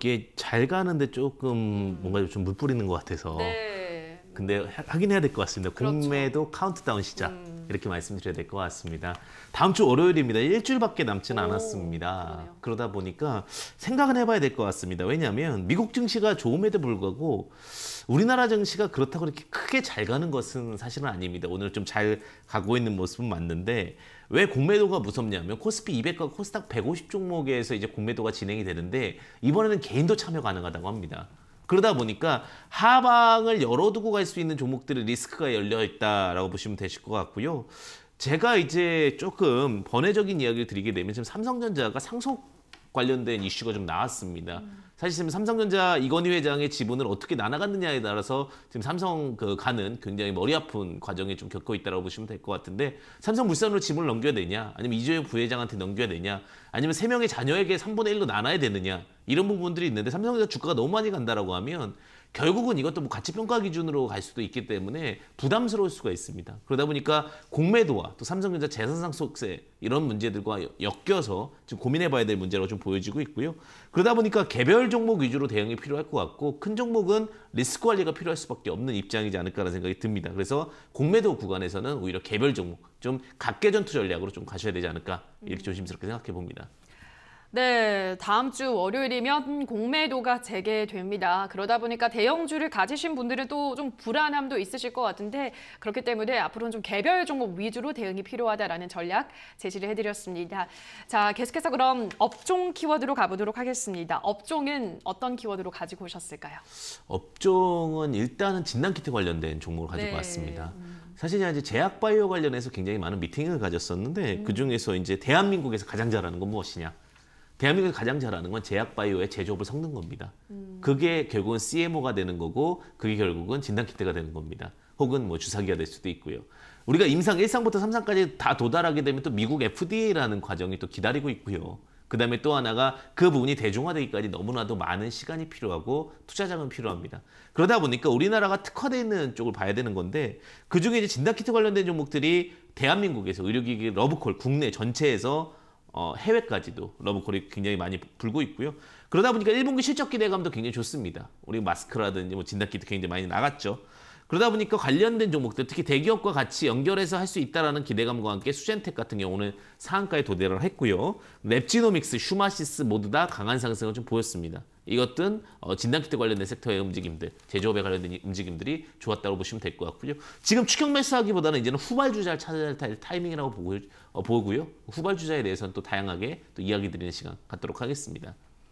이게 잘 가는데 조금 뭔가 좀 물뿌리는 것 같아서. 네. 근데 하인 해야 될 것 같습니다. 그렇죠. 공매도 카운트다운 시작. 음. 이렇게 말씀드려야 될 것 같습니다. 다음 주 월요일입니다. 일주일밖에 남지는 않았습니다. 그러네요. 그러다 보니까 생각은 해봐야 될 것 같습니다. 왜냐하면 미국 증시가 좋음에도 불구하고 우리나라 증시가 그렇다고 이렇게 크게 잘 가는 것은 사실은 아닙니다. 오늘 좀 잘 가고 있는 모습은 맞는데 왜 공매도가 무섭냐면 코스피 200과 코스닥 150 종목에서 이제 공매도가 진행이 되는데 이번에는 개인도 참여 가능하다고 합니다. 그러다 보니까 하방을 열어두고 갈 수 있는 종목들의 리스크가 열려 있다라고 보시면 되실 것 같고요. 제가 이제 조금 번외적인 이야기를 드리게 되면 지금 삼성전자가 상속 관련된 이슈가 좀 나왔습니다. 음. 사실 지금 삼성전자 이건희 회장의 지분을 어떻게 나눠갔느냐에 따라서 지금 삼성 그 가는 굉장히 머리 아픈 과정에 좀 겪고 있다고 보시면 될 것 같은데 삼성물산으로 지분을 넘겨야 되냐 아니면 이재용 부회장한테 넘겨야 되냐 아니면 세명의 자녀에게 삼분의일로 나눠야 되느냐 이런 부분들이 있는데 삼성전자 주가가 너무 많이 간다라고 하면 결국은 이것도 뭐 가치 평가 기준으로 갈 수도 있기 때문에 부담스러울 수가 있습니다. 그러다 보니까 공매도와 또 삼성전자 재산상 속세 이런 문제들과 엮여서 지금 고민해 봐야 될 문제라고 좀 보여지고 있고요. 그러다 보니까 개별 종목 위주로 대응이 필요할 것 같고 큰 종목은 리스크 관리가 필요할 수밖에 없는 입장이지 않을까라는 생각이 듭니다. 그래서 공매도 구간에서는 오히려 개별 종목 좀 각계전투 전략으로 좀 가셔야 되지 않을까 이렇게 조심스럽게 생각해 봅니다. 네, 다음 주 월요일이면 공매도가 재개됩니다. 그러다 보니까 대형주를 가지신 분들은 또좀 불안함도 있으실 것 같은데 그렇기 때문에 앞으로는 좀 개별 종목 위주로 대응이 필요하다라는 전략 제시를 해드렸습니다. 자, 계속해서 그럼 업종 키워드로 가보도록 하겠습니다. 업종은 어떤 키워드로 가지고 오셨을까요? 업종은 일단은 진단키트 관련된 종목을 가지고 네. 왔습니다. 음. 사실 이제 제약 바이오 관련해서 굉장히 많은 미팅을 가졌었는데 음. 그 중에서 이제 대한민국에서 가장 잘하는 건 무엇이냐? 대한민국이 가장 잘하는 건 제약바이오의 제조업을 섞는 겁니다. 음. 그게 결국은 CMO가 되는 거고 그게 결국은 진단키트가 되는 겁니다. 혹은 뭐 주사기가 될 수도 있고요. 우리가 임상 1상부터 3상까지 다 도달하게 되면 또 미국 FDA라는 과정이 또 기다리고 있고요. 그다음에 또 하나가 그 부분이 대중화되기까지 너무나도 많은 시간이 필요하고 투자자금 필요합니다. 그러다 보니까 우리나라가 특화되어 있는 쪽을 봐야 되는 건데 그중에 이제 진단키트 관련된 종목들이 대한민국에서 의료기기 러브콜 국내 전체에서 어, 해외까지도 러브콜이 굉장히 많이 불고 있고요. 그러다 보니까 1분기 실적 기대감도 굉장히 좋습니다. 우리 마스크라든지 뭐 진단키도 굉장히 많이 나갔죠. 그러다 보니까 관련된 종목들 특히 대기업과 같이 연결해서 할 수 있다라는 기대감과 함께 수젠텍 같은 경우는 상한가에 도달을 했고요. 넵지노믹스 슈마시스 모두 다 강한 상승을 좀 보였습니다. 이것은 어, 진단키트 관련된 섹터의 움직임들, 제조업에 관련된 움직임들이 좋았다고 보시면 될 것 같고요. 지금 추격 매수하기보다는 이제는 후발 주자를 찾아야 할 타이밍이라고 어, 보고요. 후발 주자에 대해서는 또 다양하게 또 이야기 드리는 시간 갖도록 하겠습니다.